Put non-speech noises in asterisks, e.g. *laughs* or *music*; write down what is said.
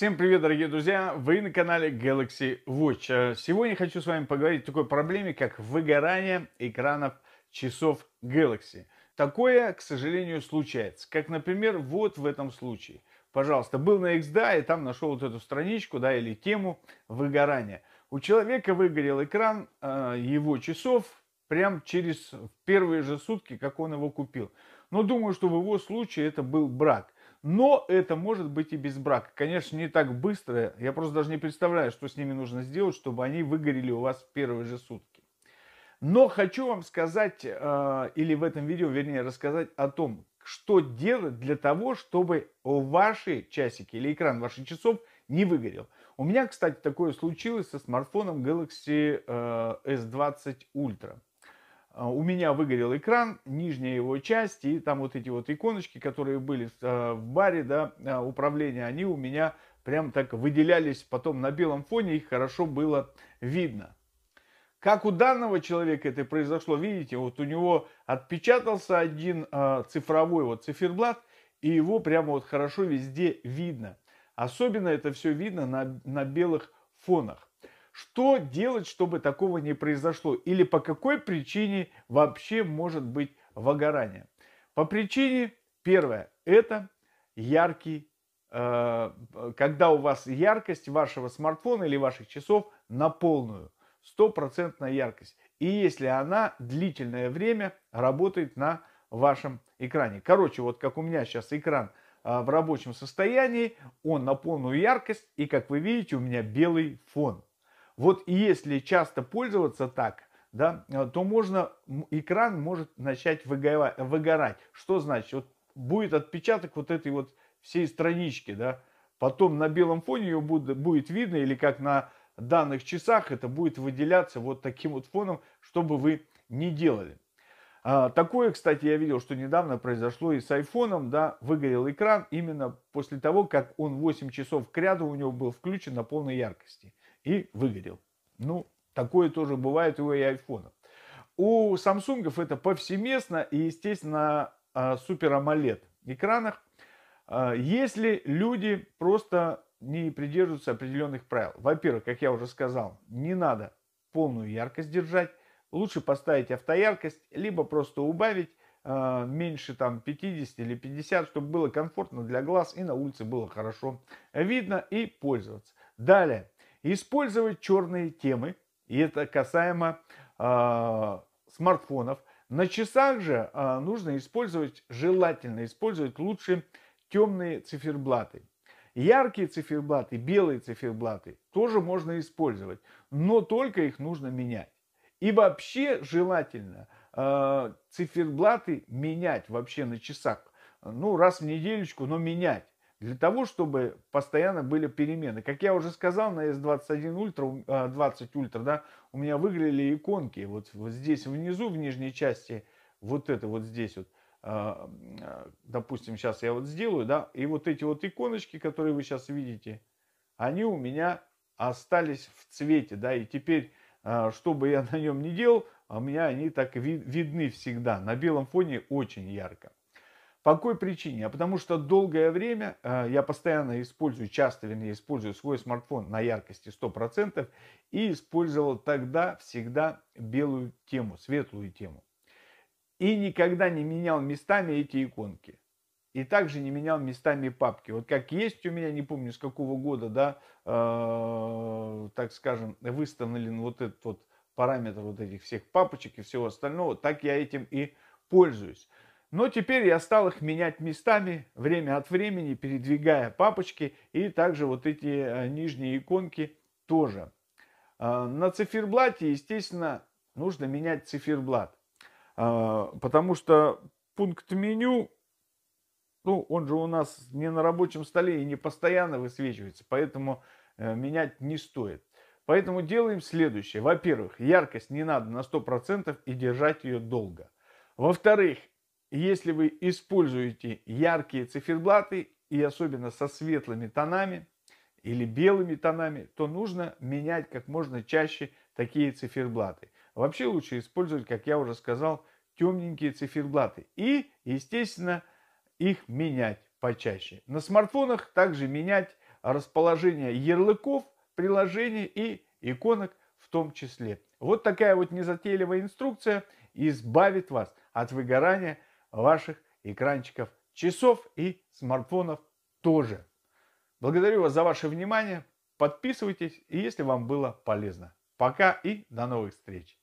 Всем привет, дорогие друзья! Вы на канале Galaxy Watch. Э, сегодня хочу с вами поговорить о такой проблеме, как выгорание экранов часов Galaxy. Такое, к сожалению, случается. Как, например, вот в этом случае. Пожалуйста, был на XDA и там нашел вот эту страничку, да, или тему выгорания. У человека выгорел экран э, его часов прям через первые же сутки, как он его купил. Но думаю, что в его случае это был брак – но это может быть и без брака. Конечно, не так быстро. Я просто даже не представляю, что с ними нужно сделать, чтобы они выгорели у вас в первые же сутки. Но хочу вам сказать, э, или в этом видео, вернее, рассказать о том, что делать для того, чтобы ваши часики или экран ваших часов не выгорел. У меня, кстати, такое случилось со смартфоном Galaxy э, S20 Ultra. А, у меня выгорел экран, нижняя его часть, и там вот эти вот иконочки, которые были а, в баре, да, а, управления, они у меня прям так выделялись потом на белом фоне, их хорошо было видно. Как у данного человека это произошло, видите, вот у него отпечатался один цифровой вот циферблат, и его прямо вот хорошо везде видно. Особенно это все видно на, на белых фонах. Что делать, чтобы такого не произошло? Или по какой причине вообще может быть выгорание? По причине, первое, это яркий, э, когда у вас яркость вашего смартфона или ваших часов на полную, стопроцентная яркость. И если она длительное время работает на вашем экране. Короче, вот как у меня сейчас экран э, в рабочем состоянии, он на полную яркость, и как вы видите, у меня белый фон. Вот если часто пользоваться так, да, э, то можно, экран может начать выгорать. Что значит? Вот будет отпечаток вот этой вот всей странички, да. Потом на белом фоне ее будет, будет видно, или как на данных часах это будет выделяться вот таким вот фоном, чтобы вы не делали. А, такое, кстати, я видел, что недавно произошло и с айфоном, да, выгорел экран именно после того, как он 8 часов к ряду у него был включен на полной яркости и выгорел. Ну, такое тоже бывает у айфонов. У Samsung это повсеместно и, естественно, а, супер AMOLED экранах, а, если люди просто не придерживаются определенных правил. Во-первых, как я уже сказал, не надо полную яркость держать, лучше поставить автояркость, либо просто убавить а, меньше там 50 или 50, чтобы было комфортно для глаз и на улице было хорошо видно и пользоваться. Далее, использовать черные темы, и это касаемо э, смартфонов. На часах же э, нужно использовать, желательно использовать лучше темные циферблаты. Яркие циферблаты, белые циферблаты тоже можно использовать, но только их нужно менять. И вообще желательно э, циферблаты менять вообще на часах. Ну, раз в недельечку, но менять для того, чтобы постоянно были перемены. Как я уже сказал, на S21 Ultra, 20 Ultra, да, у меня выглядели иконки. Вот, вот здесь внизу, в нижней части, вот это вот здесь вот, а, а, допустим, сейчас я вот сделаю, да, и вот эти вот иконочки, которые вы сейчас видите, они у меня остались в цвете, да, и теперь, а, что бы я *laughs* на нем не делал, у меня они так видны всегда. На белом фоне очень ярко. По какой причине? А потому что долгое время э, я постоянно использую, часто, вернее, использую свой смартфон на яркости 100% и использовал тогда всегда белую тему, светлую тему. И никогда не менял местами эти иконки. И также не менял местами папки. Вот как есть у меня, не помню с какого года, да, э, так скажем, выставлен вот этот вот параметр вот этих всех папочек и всего остального, так я этим и пользуюсь. Но теперь я стал их менять местами, время от времени, передвигая папочки и также вот эти э, нижние иконки тоже. А, на циферблате, естественно, нужно менять циферблат, а, потому что пункт меню, ну, он же у нас не на рабочем столе и не постоянно высвечивается, поэтому э, менять не стоит. Поэтому делаем следующее. Во-первых, яркость не надо на 100% и держать ее долго. Во-вторых, если вы используете яркие циферблаты и особенно со светлыми тонами или белыми тонами, то нужно менять как можно чаще такие циферблаты. Вообще лучше использовать, как я уже сказал, темненькие циферблаты. И, естественно, их менять почаще. На смартфонах также менять расположение ярлыков, приложений и иконок в том числе. Вот такая вот незатейливая инструкция избавит вас от выгорания – ваших экранчиков часов и смартфонов тоже. Благодарю вас за ваше внимание. Подписывайтесь, если вам было полезно. Пока и до новых встреч!